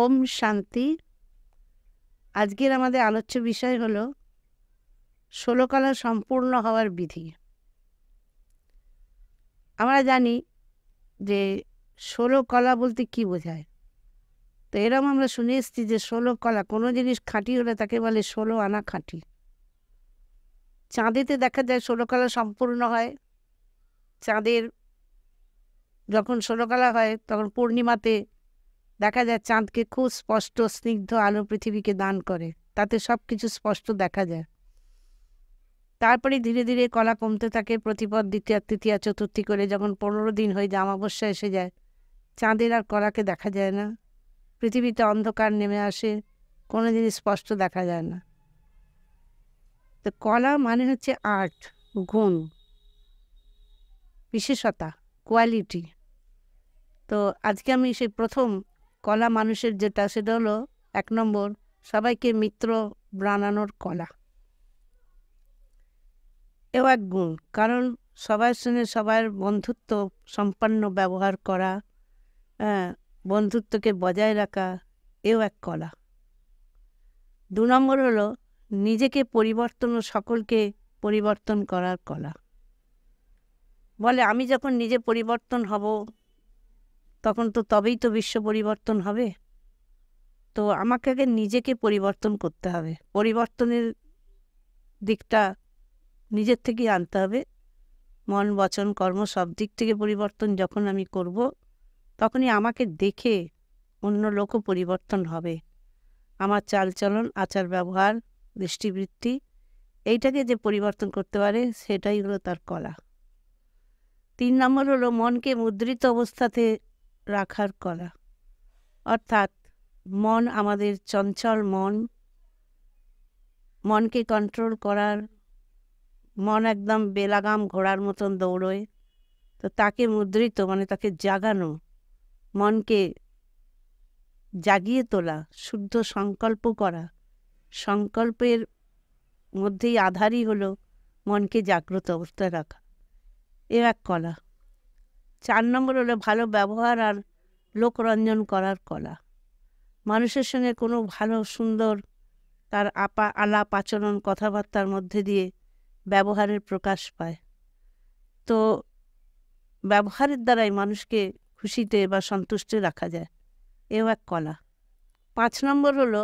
ওম শান্তি আজকের আমাদের আলোচ্য বিষয় হল ষোলোকলা সম্পূর্ণ হওয়ার বিধি আমরা জানি যে ষোলো কলা বলতে কি বোঝায় তো এরম আমরা শুনে এসেছি যে ষোলো কলা কোনো জিনিস খাঁটি হলে তাকে বলে ষোলো আনা খাঁটি চাঁদেতে দেখা যায় ষোলো কলা সম্পূর্ণ হয় চাঁদের যখন ষোলো কলা হয় তখন পূর্ণিমাতে দেখা যায় চাঁদকে খুব স্পষ্ট স্নিগ্ধ আলো পৃথিবীকে দান করে তাতে সব কিছু স্পষ্ট দেখা যায় তারপরে ধীরে ধীরে কলা কমতে থাকে প্রতিপদ দ্বিতীয় তৃতীয়া চতুর্থী করে যখন পনেরো দিন হয়ে যায় অমাবস্যা এসে যায় চাঁদের আর কলাকে দেখা যায় না পৃথিবীতে অন্ধকার নেমে আসে কোনো দিন স্পষ্ট দেখা যায় না তো কলা মানে হচ্ছে আর্ট গুণ বিশেষতা কোয়ালিটি তো আজকে আমি সেই প্রথম কলা মানুষের যেটা সেটা হলো এক নম্বর সবাইকে মিত্র বানানোর কলা এও এক গুণ কারণ সবার সঙ্গে সবার বন্ধুত্ব সম্পন্ন ব্যবহার করা হ্যাঁ, বন্ধুত্বকে বজায় রাখা এও এক কলা দু নম্বর হলো নিজেকে পরিবর্তন ও সকলকে পরিবর্তন করার কলা বলে আমি যখন নিজে পরিবর্তন হব তখন তো তবেই তো বিশ্ব পরিবর্তন হবে তো আমাকে আগে নিজেকে পরিবর্তন করতে হবে পরিবর্তনের দিকটা নিজের থেকেই আনতে হবে মন বচন কর্ম সব দিক থেকে পরিবর্তন যখন আমি করব তখনই আমাকে দেখে অন্য লোকও পরিবর্তন হবে আমার চালচলন আচার ব্যবহার দৃষ্টিবৃত্তি এইটাকে যে পরিবর্তন করতে পারে সেটাই হলো তার কলা তিন নম্বর হলো মনকে মুদ্রিত অবস্থাতে রাখার কলা অর্থাৎ মন আমাদের চঞ্চল মন মনকে কন্ট্রোল করার মন একদম বেলাগাম ঘোড়ার মতন দৌড়োয় তো তাকে মুদ্রিত মানে তাকে জাগানো মনকে জাগিয়ে তোলা শুদ্ধ সংকল্প করা সংকল্পের মধ্যেই আধারই হলো মনকে জাগ্রত অবস্থায় রাখা এ এক কলা চার নম্বর হলো ভালো ব্যবহার আর লোকরঞ্জন করার কলা মানুষের সঙ্গে কোনো ভালো সুন্দর তার আপা আলাপ আচরণ কথাবার্তার মধ্যে দিয়ে ব্যবহারের প্রকাশ পায় তো ব্যবহারের দ্বারাই মানুষকে খুশিতে বা সন্তুষ্টে রাখা যায় এও এক কলা পাঁচ নম্বর হলো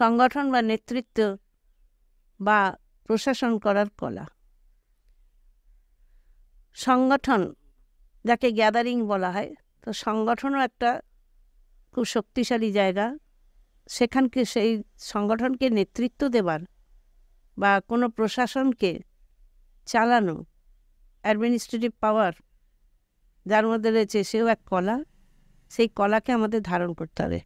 সংগঠন বা নেতৃত্ব বা প্রশাসন করার কলা সংগঠন যাকে গ্যাদারিং বলা হয় তো সংগঠনও একটা খুব শক্তিশালী জায়গা সেখানকে সেই সংগঠনকে নেতৃত্ব দেবার বা কোনো প্রশাসনকে চালানো অ্যাডমিনিস্ট্রেটিভ পাওয়ার যার মধ্যে রয়েছে সেও এক কলা সেই কলাকে আমাদের ধারণ করতে হবে